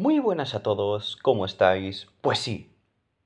Muy buenas a todos, ¿cómo estáis? Pues sí,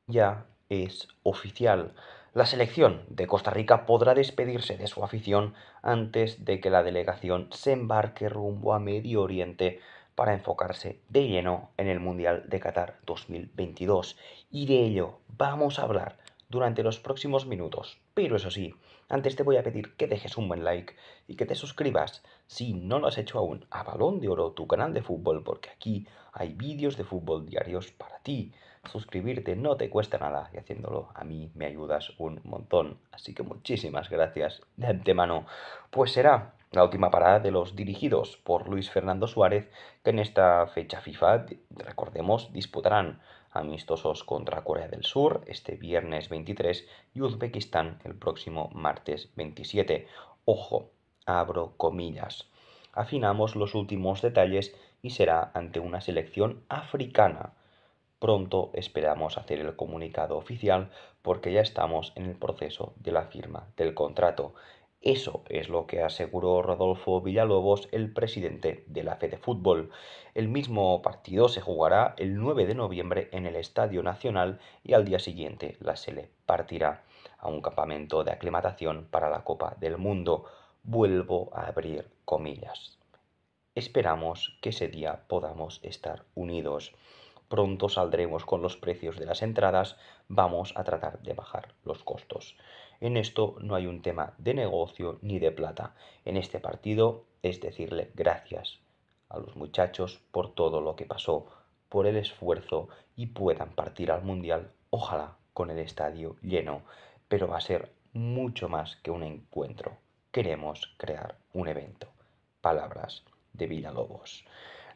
ya es oficial. La selección de Costa Rica podrá despedirse de su afición antes de que la delegación se embarque rumbo a Medio Oriente para enfocarse de lleno en el Mundial de Qatar 2022. Y de ello vamos a hablar durante los próximos minutos. Pero eso sí, antes te voy a pedir que dejes un buen like y que te suscribas si no lo has hecho aún a Balón de Oro, tu canal de fútbol, porque aquí hay vídeos de fútbol diarios para ti. Suscribirte no te cuesta nada y haciéndolo a mí me ayudas un montón. Así que muchísimas gracias de antemano. Pues será la última parada de los dirigidos por Luis Fernando Suárez, que en esta fecha FIFA, recordemos, disputarán amistosos contra Corea del Sur este viernes 23 y Uzbekistán el próximo martes 27. Ojo, abro comillas. Afinamos los últimos detalles y será ante una selección africana. Pronto esperamos hacer el comunicado oficial porque ya estamos en el proceso de la firma del contrato. Eso es lo que aseguró Rodolfo Villalobos, el presidente de la Fede Fútbol. El mismo partido se jugará el 9 de noviembre en el Estadio Nacional y al día siguiente la Sele partirá a un campamento de aclimatación para la Copa del Mundo. Vuelvo a abrir comillas. Esperamos que ese día podamos estar unidos. Pronto saldremos con los precios de las entradas, vamos a tratar de bajar los costos. En esto no hay un tema de negocio ni de plata. En este partido es decirle gracias a los muchachos por todo lo que pasó, por el esfuerzo y puedan partir al Mundial, ojalá con el estadio lleno. Pero va a ser mucho más que un encuentro. Queremos crear un evento. Palabras de Villalobos.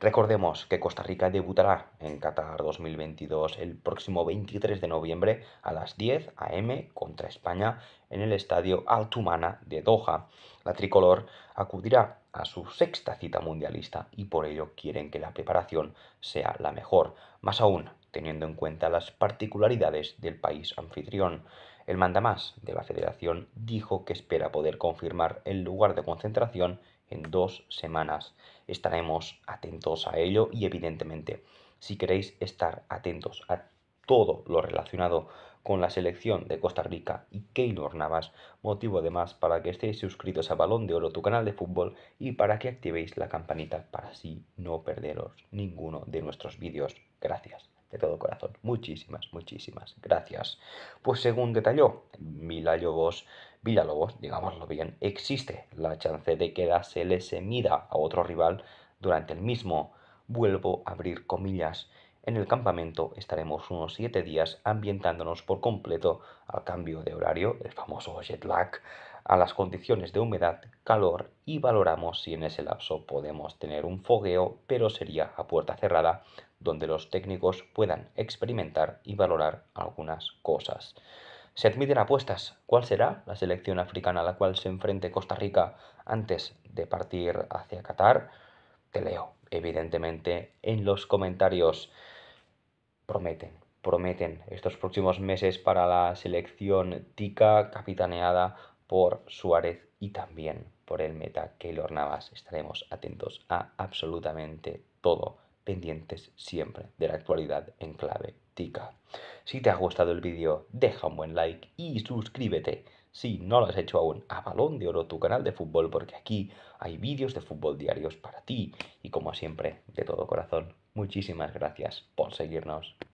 Recordemos que Costa Rica debutará en Qatar 2022 el próximo 23 de noviembre a las 10 am contra España en el estadio Altumana de Doha. La tricolor acudirá a su sexta cita mundialista y por ello quieren que la preparación sea la mejor, más aún teniendo en cuenta las particularidades del país anfitrión. El mandamás de la federación dijo que espera poder confirmar el lugar de concentración en dos semanas. Estaremos atentos a ello y evidentemente, si queréis estar atentos a todo lo relacionado con la selección de Costa Rica y Keynor Navas, motivo además para que estéis suscritos a Balón de Oro, tu canal de fútbol, y para que activéis la campanita para así no perderos ninguno de nuestros vídeos. Gracias, de todo corazón. Muchísimas, muchísimas gracias. Pues según detalló Milayo Vos, Villalobos, digámoslo bien, existe la chance de que la selección se mida a otro rival durante el mismo, vuelvo a abrir comillas, en el campamento estaremos unos 7 días ambientándonos por completo al cambio de horario, el famoso jet lag, a las condiciones de humedad, calor y valoramos si en ese lapso podemos tener un fogueo, pero sería a puerta cerrada, donde los técnicos puedan experimentar y valorar algunas cosas. Se admiten apuestas. ¿Cuál será la selección africana a la cual se enfrente Costa Rica antes de partir hacia Qatar? Te leo, evidentemente, en los comentarios. Prometen, prometen estos próximos meses para la selección tica capitaneada por Suárez y también por el meta Keylor Navas. Estaremos atentos a absolutamente todo, pendientes siempre de la actualidad en clave tica. Si te ha gustado el vídeo, deja un buen like y suscríbete si no lo has hecho aún a Balón de Oro, tu canal de fútbol, porque aquí hay vídeos de fútbol diarios para ti. Y como siempre, de todo corazón, muchísimas gracias por seguirnos.